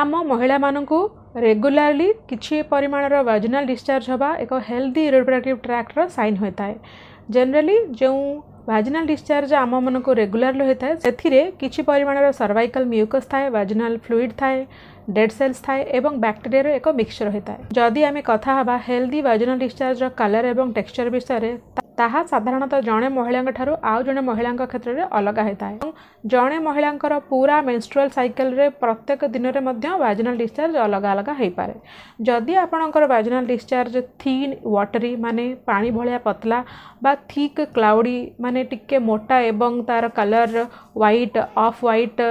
ଆମ ମହିଳାମାନଙ୍କୁ ରେଗୁଲାରଲି କିଛି ପରିମାଣର ଭାଜିନାଲ୍ ଡିସଚାର୍ଜ ହେବା ଏକ ହେଲ୍ଦି ରିପ୍ରଡ଼କ୍ଟିଭ୍ ଟ୍ରାକ୍ଟର ସାଇନ୍ ହୋଇଥାଏ ଜେନେରାଲି ଯେଉଁ ଭାଜିନାଲ୍ ଡିସଚାର୍ଜ ଆମମାନଙ୍କୁ ରେଗୁଲାରଲି ହୋଇଥାଏ ସେଥିରେ କିଛି ପରିମାଣର ସର୍ଭାଇକାଲ୍ ମ୍ୟୁକସ୍ ଥାଏ ଭାଜିନାଲ୍ ଫ୍ଲୁଇଡ୍ ଥାଏ ଡେଡ୍ ସେଲ୍ସ ଥାଏ ଏବଂ ବ୍ୟାକ୍ଟେରିଆର ଏକ ମିକ୍ସଚର୍ ହୋଇଥାଏ ଯଦି ଆମେ କଥା ହେବା ହେଲ୍ଦି ଭାଜିନାଲ୍ ଡିସଚାର୍ଜର କଲର୍ ଏବଂ ଟେକ୍ସଚର୍ ବିଷୟରେ ତାହା ସାଧାରଣତଃ ଜଣେ ମହିଳାଙ୍କ ଠାରୁ ଆଉ ଜଣେ ମହିଳାଙ୍କ କ୍ଷେତ୍ରରେ ଅଲଗା ହୋଇଥାଏ ଏବଂ ଜଣେ ମହିଳାଙ୍କର ପୁରା ମେନ୍ଷ୍ଟ୍ରୁଆଲ୍ ସାଇକେଲରେ ପ୍ରତ୍ୟେକ ଦିନରେ ମଧ୍ୟ ଭାଜିନାଲ୍ ଡିସଚାର୍ଜ ଅଲଗା ଅଲଗା ହୋଇପାରେ ଯଦି ଆପଣଙ୍କର ଭାଜିନାଲ୍ ଡିସଚାର୍ଜ ଥିନ୍ ୱାଟରି ମାନେ ପାଣି ଭଳିଆ ପତଲା ବା ଥିକ୍ କ୍ଲାଉଡ଼ି ମାନେ ଟିକେ ମୋଟା ଏବଂ ତା'ର କଲର୍ ହ୍ୱାଇଟ୍ ଅଫ୍ ହ୍ୱାଇଟ୍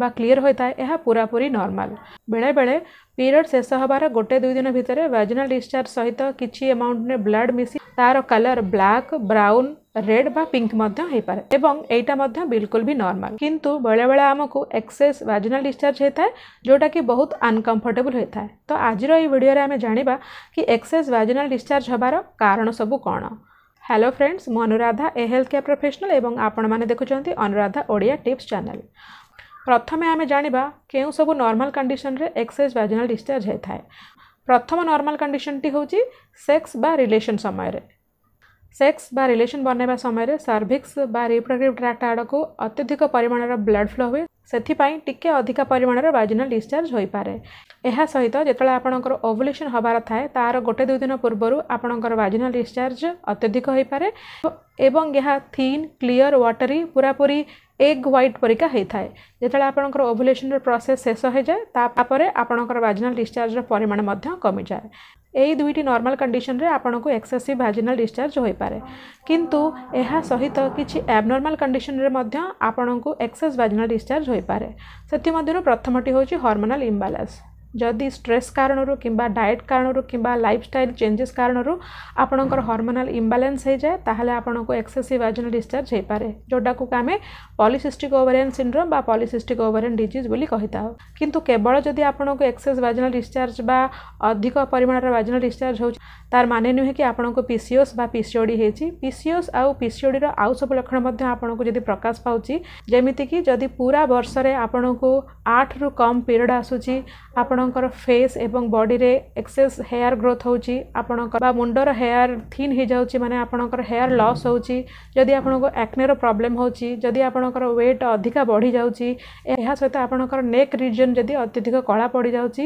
ବା କ୍ଲିଅର୍ ହୋଇଥାଏ ଏହା ପୁରାପୁରି ନର୍ମାଲ୍ ବେଳେବେଳେ ପିରିୟଡ଼ ଶେଷ ହେବାର ଗୋଟେ ଦୁଇ ଦିନ ଭିତରେ ଭାଜିନାଲ୍ ଡିସଚାର୍ଜ ସହିତ କିଛି ଆମାଉଣ୍ଟରେ ବ୍ଲଡ୍ ମିଶି ତା'ର colour black black brown red बा पिंक यहीपा बिल्कुल भी नॉर्मल किंतु बेले बेले आमको एक्सेस वैजिनाल डिस्चार्ज होता है जोटा कि बहुत अनकंफर्टेबल होता है तो आज भिडियो आम जाना कि एक्सेस वैजिनाल डिस्चार्ज हबार कारण सब कौन hello friends Anuradha a health care professional आपण मैंने देखुंत अनुराधा ओडिया टीप्स चेल प्रथम आम जाना क्यों सबू कंडीशन में एक्सेस वैजिनाल डिस्चार्ज होता है प्रथम नॉर्मल कंडीशन टी हूँ सेक्स बा रिलेशन समय रे। ସେକ୍ସ ବା ରିଲେସନ୍ ବନେଇବା ସମୟରେ ସର୍ଭିକ୍ସ ବା ରିପ୍ରଡକ୍ଟିଭ୍ ଟ୍ରାକ୍ଟ ଆଡ଼କୁ ଅତ୍ୟଧିକ ପରିମାଣର ବ୍ଲଡ଼ ଫ୍ଲୋ ହୁଏ ସେଥିପାଇଁ ଟିକେ ଅଧିକା ପରିମାଣର ବାଜିନାଲ ଡିସଚାର୍ଜ ହୋଇପାରେ ଏହା ସହିତ ଯେତେବେଳେ ଆପଣଙ୍କର ଓଭୁଲେସନ୍ ହେବାର ଥାଏ ତା'ର ଗୋଟେ ଦୁଇ ଦିନ ପୂର୍ବରୁ ଆପଣଙ୍କର ବାଜିନାଲ ଡିସଚାର୍ଜ ଅତ୍ୟଧିକ ହୋଇପାରେ ଏବଂ ଏହା ଥିନ୍ କ୍ଲିଅର୍ ୱାଟରି ପୁରାପୁରି ଏଗ୍ ହ୍ୱାଇଟ୍ ପରିକା ହେଇଥାଏ ଯେତେବେଳେ ଆପଣଙ୍କର ଓଭୁଲେସନ୍ର ପ୍ରୋସେସ୍ ଶେଷ ହୋଇଯାଏ ତାପରେ ଆପଣଙ୍କର ବାଜିନାଲ ଡିସଚାର୍ଜର ପରିମାଣ ମଧ୍ୟ କମିଯାଏ এই দুইটি নরমাল কন্ডিশন রে আপণকু এক্সসেসিভ ভাজিনাল ডিসচার্জ হই পারে কিন্তু এহা সহিত কিচি এবনরমাল কন্ডিশন রে মধ্যে আপণকু এক্সসেস ভাজিনাল ডিসচার্জ হই পারে সত্য মধ্যে প্রথমটি হচি হরমোনাল ইমব্যালেন্স जदि स्ट्रेस कारण कि डाएट कारण कि लाइफ स्टाइल चेंजेस कारण आपणकर हर्मोनाल इम्बालान्स हो जाए तो आपन को एक्सेसीव डिस्चार्ज हो पाए जोटा को आम polycystic ovarian syndrome polycystic ovarian disease बोली कितु केवल जदि आपन को एक्सेस डिस्चार्ज बा अधिक परिमाण वाजनल डिस्चार्ज हो तार माने नुहे कि आपन पीसीओस पीसीओडी होती पीसीओस आउ पीसीओडी आउ सब लक्षण आपन जब प्रकाश पाँच जमीती जदि पूरा वर्षरे आपन को आठ रु कम पीरियड आसूँ आपण ଆପଣଙ୍କର ଫେସ୍ ଏବଂ ବଡ଼ିରେ ଏକ୍ସେସ୍ ହେୟାର୍ ଗ୍ରୋଥ୍ ହେଉଛି ଆପଣଙ୍କ ବା ମୁଣ୍ଡର ହେୟାର୍ ଥିନ୍ ହୋଇଯାଉଛି ମାନେ ଆପଣଙ୍କର ହେୟାର୍ ଲସ୍ ହେଉଛି ଯଦି ଆପଣଙ୍କୁ ଆକ୍ନେର ପ୍ରୋବ୍ଲେମ୍ ହେଉଛି ଯଦି ଆପଣଙ୍କର ୱେଟ୍ ଅଧିକା ବଢ଼ିଯାଉଛି ଏହା ସହିତ ଆପଣଙ୍କର ନେକ୍ ରିଜନ୍ ଯଦି ଅତ୍ୟଧିକ କଳା ପଡ଼ିଯାଉଛି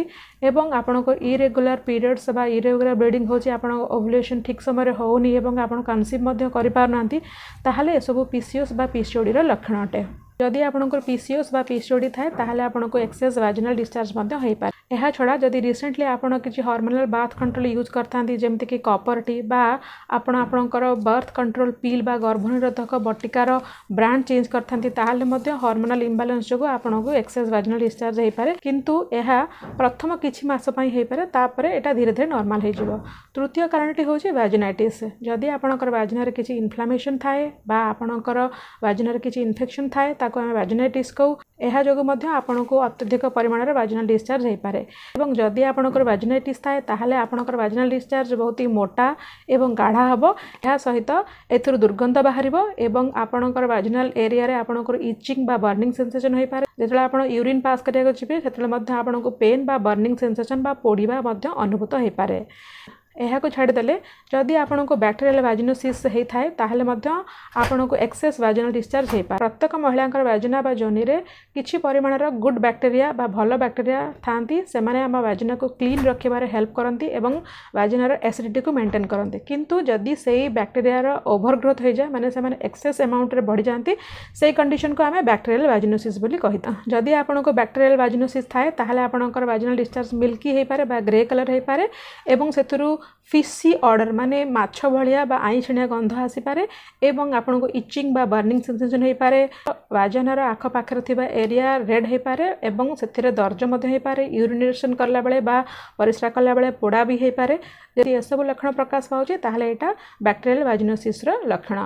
ଏବଂ ଆପଣଙ୍କ ଇରେଗୁଲାର ପିରିୟଡ଼୍ସ ବା ଇରେଗୁଲାର ବ୍ଲିଡ଼ିଂ ହେଉଛି ଆପଣଙ୍କ ଓଭୁଲେସନ୍ ଠିକ୍ ସମୟରେ ହେଉନି ଏବଂ ଆପଣ କନସିଭ୍ ମଧ୍ୟ କରିପାରୁନାହାନ୍ତି ତାହେଲେ ଏସବୁ ପିସିଓସ୍ ବା ପିସିଓଡ଼ିର ଲକ୍ଷଣ ଅଟେ ଯଦି ଆପଣଙ୍କର ପିସିଓସ୍ ବା ପିସିଓଡ଼ି ଥାଏ ତାହେଲେ ଆପଣଙ୍କୁ ଏକ୍ସେସ୍ ଭାଜିନାଲ୍ ଡିସଚାର୍ଜ ମଧ୍ୟ ହୋଇପାରେ ଏହା ଛଡ଼ା ଯଦି ରିସେଣ୍ଟଲି ଆପଣ କିଛି ହର୍ମୋନାଲ୍ ବାର୍ଥ କଣ୍ଟ୍ରୋଲ୍ ୟୁଜ୍ କରିଥାନ୍ତି ଯେମିତିକି କପର୍ ଟି ବା ଆପଣ ଆପଣଙ୍କର ବାର୍ଥ କଣ୍ଟ୍ରୋଲ୍ ପିଲ୍ ବା ଗର୍ଭନିରୋଧକ ବଟିକାର ବ୍ରାଣ୍ଡ ଚେଞ୍ଜ କରିଥାନ୍ତି ତାହେଲେ ମଧ୍ୟ ହର୍ମୋନାଲ୍ ଇମ୍ବାଲାନ୍ସ ଯୋଗୁଁ ଆପଣଙ୍କୁ ଏକ୍ସେସ୍ ଭାଜିନାଲ୍ ଡିସଚାର୍ଜ ହେଇପାରେ କିନ୍ତୁ ଏହା ପ୍ରଥମ କିଛି ମାସ ପାଇଁ ହେଇପାରେ ତାପରେ ଏଇଟା ଧୀରେ ଧୀରେ ନର୍ମାଲ୍ ହେଇଯିବ ତୃତୀୟ କାରଣଟି ହେଉଛି ଭାଜିନାଇଟିସ୍ ଯଦି ଆପଣଙ୍କର ଭାଜିନାରେ କିଛି ଇନଫ୍ଲାମେସନ୍ ଥାଏ ବା ଆପଣଙ୍କର ଭାଜିନାରେ କିଛି ଇନଫେକ୍ସନ୍ ଥାଏ ତାକୁ ଆମେ ଭାଜିନାଇଟିସ୍ କହୁ ଏହା ଯୋଗୁଁ ମଧ୍ୟ ଆପଣଙ୍କୁ ଅତ୍ୟଧିକ ପରିମାଣରେ ଭାଜିନାଲ୍ ଡିସଚାର୍ଜ ହେଇପାରେ ପାରେ ଏବଂ ଯଦି ଆପଣଙ୍କର ଭାଜିନାଇଟିସ୍ ଥାଏ ତାହେଲେ ଆପଣଙ୍କର ଭାଜିନାଲ ଡିସଚାର୍ଜ ବହୁତ ମୋଟା ଏବଂ ଗାଢ଼ା ହେବ ଏହା ସହିତ ଏଥିରୁ ଦୁର୍ଗନ୍ଧ ବାହାରିବ ଏବଂ ଆପଣଙ୍କର ଭାଜିନାଲ ଏରିଆରେ ଆପଣଙ୍କର ଇଚିଂ ବା ବର୍ଣ୍ଣିଂ ସେନ୍ସେସନ୍ ହୋଇପାରେ ଯେତେବେଳେ ଆପଣ ୟୁରିନ୍ ପାସ୍ କରିବାକୁ ଯିବେ ସେତେବେଳେ ମଧ୍ୟ ଆପଣଙ୍କୁ ପେନ୍ ବା ବର୍ଣ୍ଣିଂ ସେନ୍ସେସନ୍ ବା ପୋଡ଼ିବା ମଧ୍ୟ ଅନୁଭୂତ ହୋଇପାରେ यहाँ छाड़देले जदि आपण को बैक्टेरियाल वाजिनोसीस होते आपण को एक्सेस वाजिनाल डिस्चार्ज हो पाए प्रत्येक महिला वाजिना जोनि किसी परिमाणर गुड बैक्टेरिया भल बैक्टेरिया था आम वाजिना को क्लीन रखे हेल्प करती वाजिनार एसीडिटी को मेन्टेन करते कितु जदि से ही बैक्टेरिया ओभरग्रोथ हो जाए मैंने एमाउंट में बढ़ी जाती से कंडीशन को आम बैक्टेरियाल वाजिनोसीस्त जदि आपण को बैक्टेरियाल वाजिनोसीस्ए तो आपर वाजिनाल डिस्चार्ज मिल्की हो पाए ग्रे कलर हो पाए से ফিসি অর্ডর মানে মাছ ভলিয়া বা আইঁছিণিয়া গন্ধ আসিপারে এবং আপনার ইচিং বা বর্নিং সেনসেসন হয়েপরে বাজনার আখপাখে থাকা এরিয়া রেড হয়েপরে এবং সেথিরে দর্জ হয়েপরে ইউরিনেসন কলাবেলে বা পরিস্রা কলাবেলে পোড়া বি হয়েপরে যদি এসব লক্ষণ প্রকাশ পাওছে তাহলে এটা ব্যাকটেরিয়াল ভাজিনোসিসর লক্ষণ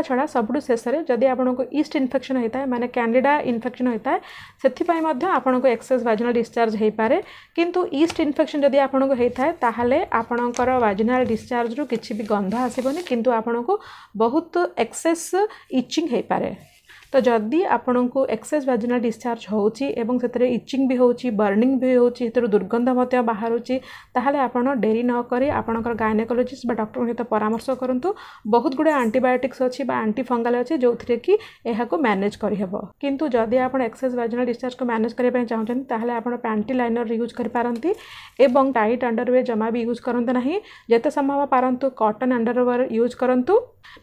এছাড়া সবুঠ শেষে যদি আপনার ইস্ট ইনফেকশন হয়ে থাকে মানে ক্যান্ডিডা ইনফেকশন হয়ে থাকে সেপাই আপনার এক্সেস ভাজিনাল ডিসচার্জ হয়েপরে কিন্তু ইস্ট ইনফেকশন যদি আপনার হয়ে থাকে তাহলে আপনার ଆପଣଙ୍କର ଭାଜିନାଲ୍ ଡିସଚାର୍ଜରୁ କିଛି ବି ଗନ୍ଧ ଆସିବନି କିନ୍ତୁ ଆପଣଙ୍କୁ ବହୁତ ଏକ୍ସେସ୍ ଇଚିଂ ହେଇପାରେ ତ ଯଦି ଆପଣଙ୍କୁ ଏକ୍ସେସ୍ ଭାଜିନାଲ୍ ଡିସଚାର୍ଜ ହେଉଛି ଏବଂ ସେଥିରେ ଇଚିଂ ବି ହେଉଛି ବର୍ଣ୍ଣିଂ ବି ହେଉଛି ସେଥିରୁ ଦୁର୍ଗନ୍ଧ ମଧ୍ୟ ବାହାରୁଛି ତାହେଲେ ଆପଣ ଡେରି ନ କରି ଆପଣଙ୍କର ଗାଇନେକୋଲୋଜିଷ୍ଟ ବା ଡକ୍ଟରଙ୍କ ସହିତ ପରାମର୍ଶ କରନ୍ତୁ ବହୁତ ଗୁଡ଼ିଏ ଆଣ୍ଟିବାୟୋଟିକ୍ସ ଅଛି ବା ଆଣ୍ଟିଫଙ୍ଗାଲ୍ ଅଛି ଯେଉଁଥିରେ କି ଏହାକୁ ମ୍ୟାନେଜ୍ କରିହେବ କିନ୍ତୁ ଯଦି ଆପଣ ଏକ୍ସେସ୍ ଭାଜିନାଲ୍ ଡିସଚାର୍ଜକୁ ମ୍ୟାନେଜ୍ କରିବା ପାଇଁ ଚାହୁଁଛନ୍ତି ତାହେଲେ ଆପଣ ପ୍ୟାଣ୍ଟି ଲାଇନର୍ ୟୁଜ୍ କରିପାରନ୍ତି ଏବଂ ଟାଇଟ୍ ଅଣ୍ଡରୱେର୍ ଜମା ବି ୟୁଜ୍ କରନ୍ତୁ ନାହିଁ ଯେତେ ସମ୍ଭବ ପାରନ୍ତୁ କଟନ୍ ଅଣ୍ଡରୱେର୍ ୟୁଜ୍ କରନ୍ତୁ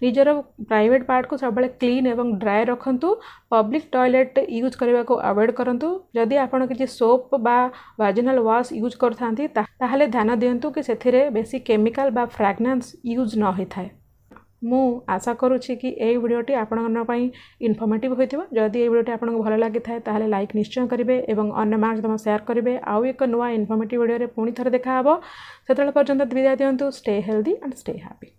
ନିଜର ପ୍ରାଇଭେଟ୍ ପାର୍ଟକୁ ସବୁବେଳେ କ୍ଲିନ୍ ଏବଂ ଡ୍ରାଏ ରଖନ୍ତୁ ପବ୍ଲିକ୍ ଟଏଲେଟ୍ ୟୁଜ୍ କରିବାକୁ ଆଭଏଡ଼୍ କରନ୍ତୁ ଯଦି ଆପଣ କିଛି ସୋପ୍ ବା ଭାଜିନାଲ୍ ୱାଶ୍ ୟୁଜ୍ କରିଥାନ୍ତି ତାହେଲେ ଧ୍ୟାନ ଦିଅନ୍ତୁ କି ସେଥିରେ ବେଶୀ କେମିକାଲ୍ ବା ଫ୍ରାଗନାନ୍ସ ୟୁଜ୍ ନ ହୋଇଥାଏ ମୁଁ ଆଶା କରୁଛି କି ଏହି ଭିଡ଼ିଓଟି ଆପଣଙ୍କ ପାଇଁ ଇନଫର୍ମେଟିଭ୍ ହୋଇଥିବ ଯଦି ଏହି ଭିଡ଼ିଓଟି ଆପଣଙ୍କୁ ଭଲ ଲାଗିଥାଏ ତାହେଲେ ଲାଇକ୍ ନିଶ୍ଚୟ କରିବେ ଏବଂ ଅନ୍ୟ ମାର୍କ ତୁମ ସେୟାର କରିବେ ଆଉ ଏକ ନୂଆ ଇନଫର୍ମେଟିଭ୍ ଭିଡ଼ିଓରେ ପୁଣି ଥରେ ଦେଖା ହେବ ସେତେବେଳେ ପର୍ଯ୍ୟନ୍ତ ବିଦାୟ ଦିଅନ୍ତୁ stay healthy and stay happy